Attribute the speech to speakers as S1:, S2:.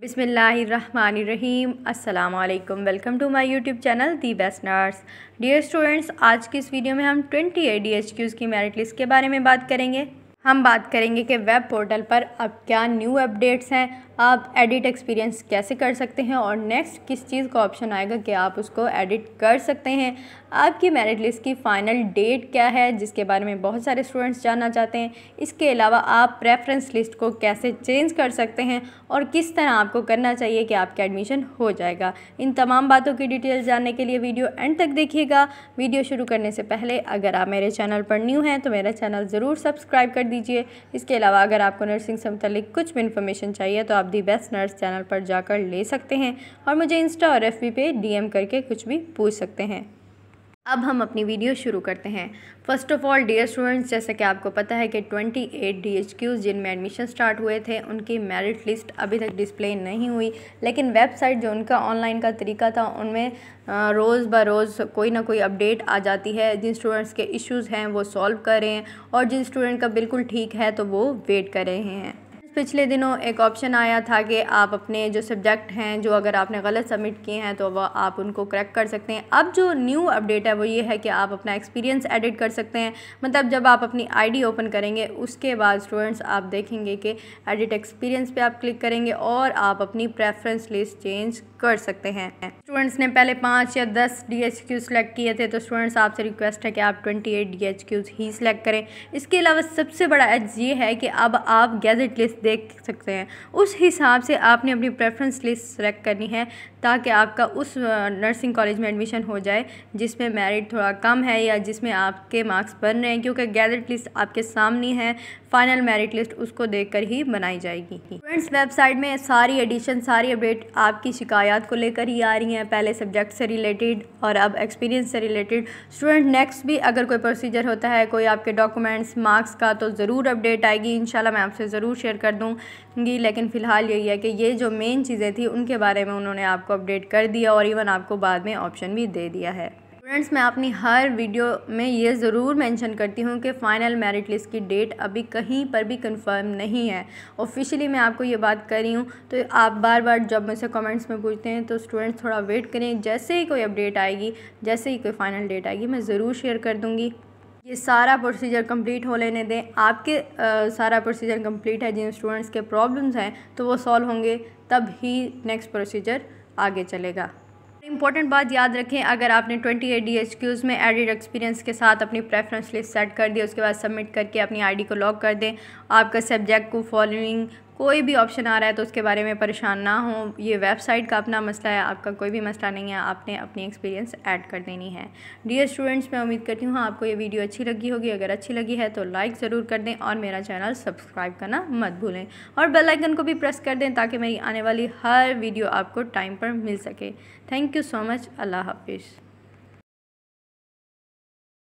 S1: बिसमीम अल्लाम welcome to my YouTube channel the best nurse dear students आज की इस वीडियो में हम 28 डी एच क्यूज़ की मेरिट लिस्ट के बारे में बात करेंगे हम बात करेंगे कि वेब पोर्टल पर अब क्या न्यू अपडेट्स हैं आप एडिट एक्सपीरियंस कैसे कर सकते हैं और नेक्स्ट किस चीज़ का ऑप्शन आएगा कि आप उसको एडिट कर सकते हैं आपकी मेरिट लिस्ट की फ़ाइनल डेट क्या है जिसके बारे में बहुत सारे स्टूडेंट्स जानना चाहते हैं इसके अलावा आप प्रेफरेंस लिस्ट को कैसे चेंज कर सकते हैं और किस तरह आपको करना चाहिए कि आपका एडमिशन हो जाएगा इन तमाम बातों की डिटेल जानने के लिए वीडियो एंड तक देखिएगा वीडियो शुरू करने से पहले अगर आप मेरे चैनल पर न्यू हैं तो मेरा चैनल ज़रूर सब्सक्राइब कर दीजिए दीजिए इसके अलावा अगर आपको नर्सिंग से मतलब कुछ भी इन्फॉर्मेशन चाहिए तो आप दी बेस्ट नर्स चैनल पर जाकर ले सकते हैं और मुझे इंस्टा और एफ पे डी करके कुछ भी पूछ सकते हैं अब हम अपनी वीडियो शुरू करते हैं first of all dear students जैसा कि आपको पता है कि 28 एट डी एच क्यूज़ जिनमें एडमिशन स्टार्ट हुए थे उनकी मेरिट लिस्ट अभी तक डिस्प्ले नहीं हुई लेकिन वेबसाइट जो उनका ऑनलाइन का तरीका था उनमें रोज़ ब रोज़ कोई ना कोई अपडेट आ जाती है जिन स्टूडेंट्स के इश्यूज़ हैं वो सॉल्व कर रहे हैं और जिन स्टूडेंट का बिल्कुल ठीक है तो वो वेट कर रहे हैं पिछले दिनों एक ऑप्शन आया था कि आप अपने जो सब्जेक्ट हैं जो अगर आपने गलत सबमिट किए हैं तो वह आप उनको करेक्ट कर सकते हैं अब जो न्यू अपडेट है वो ये है कि आप अपना एक्सपीरियंस एडिट कर सकते हैं मतलब जब आप अपनी आईडी ओपन करेंगे उसके बाद स्टूडेंट्स आप देखेंगे कि एडिट एक्सपीरियंस पर आप क्लिक करेंगे और आप अपनी प्रेफरेंस लिस्ट चेंज कर सकते हैं स्टूडेंट्स ने पहले पाँच या दस डी एच क्यू सेलेक्ट किए थे तो स्टूडेंट्स आपसे रिक्वेस्ट है कि आप twenty eight D H Qs ही सिलेक्ट करें इसके अलावा सबसे बड़ा एज ये है कि अब आप गैजेट लिस्ट देख सकते हैं उस हिसाब से आपने अपनी प्रेफरेंस लिस्ट सेलेक्ट करनी है ताकि आपका उस नर्सिंग कॉलेज में एडमिशन हो जाए जिसमें मेरिट थोड़ा कम है या जिसमें आपके मार्क्स बन रहे हैं क्योंकि गैजेट लिस्ट आपके सामने है फाइनल मेरिट लिस्ट उसको कर ही बनाई जाएगी फ्रेंड्स वेबसाइट में सारी एडिशन सारी अपडेट आपकी शिकायत को लेकर ही आ रही हैं हैं पहले सब्जेक्ट से रिलेटेड और अब एक्सपीरियंस से रिलेटेड स्टूडेंट नेक्स्ट भी अगर कोई प्रोसीजर होता है कोई आपके डॉक्यूमेंट्स मार्क्स का तो ज़रूर अपडेट आएगी इन मैं आपसे ज़रूर शेयर कर दूँगी लेकिन फ़िलहाल यही है कि ये जो मेन चीज़ें थी उनके बारे में उन्होंने आपको अपडेट कर दिया और इवन आपको बाद में ऑप्शन भी दे दिया है स्टूडेंट्स मैं अपनी हर वीडियो में ये ज़रूर मेंशन करती हूँ कि फ़ाइनल मेरिट लिस्ट की डेट अभी कहीं पर भी कंफर्म नहीं है ऑफिशियली मैं आपको ये बात कर रही हूँ तो आप बार बार जब मुझसे कमेंट्स में पूछते हैं तो स्टूडेंट्स थोड़ा वेट करें जैसे ही कोई अपडेट आएगी जैसे ही कोई फ़ाइनल डेट आएगी मैं ज़रूर शेयर कर दूँगी ये सारा प्रोसीजर कंप्लीट हो लेने दें आपके आ, सारा प्रोसीजर कंप्लीट है जिन स्टूडेंट्स के प्रॉब्लम्स हैं तो वो सॉल्व होंगे तब ही नेक्स्ट प्रोसीजर आगे चलेगा इंपॉर्टेंट बात याद रखें अगर आपने 28 एट डी एच क्यूज़ में एडिड एक्सपीरियंस के साथ अपनी प्रेफरेंस लिस्ट सेट कर दी उसके बाद सबमिट करके अपनी आईडी को लॉक कर दें आपका सब्जेक्ट को फॉलोइंग कोई भी ऑप्शन आ रहा है तो उसके बारे में परेशान ना हो ये वेबसाइट का अपना मसला है आपका कोई भी मसला नहीं है आपने अपनी एक्सपीरियंस ऐड कर देनी है डियर स्टूडेंट्स मैं उम्मीद करती हूँ आपको ये वीडियो अच्छी लगी होगी अगर अच्छी लगी है तो लाइक ज़रूर कर दें और मेरा चैनल सब्सक्राइब करना मत भूलें और बेलाइकन को भी प्रेस कर दें ताकि मेरी आने वाली हर वीडियो आपको टाइम पर मिल सके थैंक यू सो मच अल्लाह हाफिज़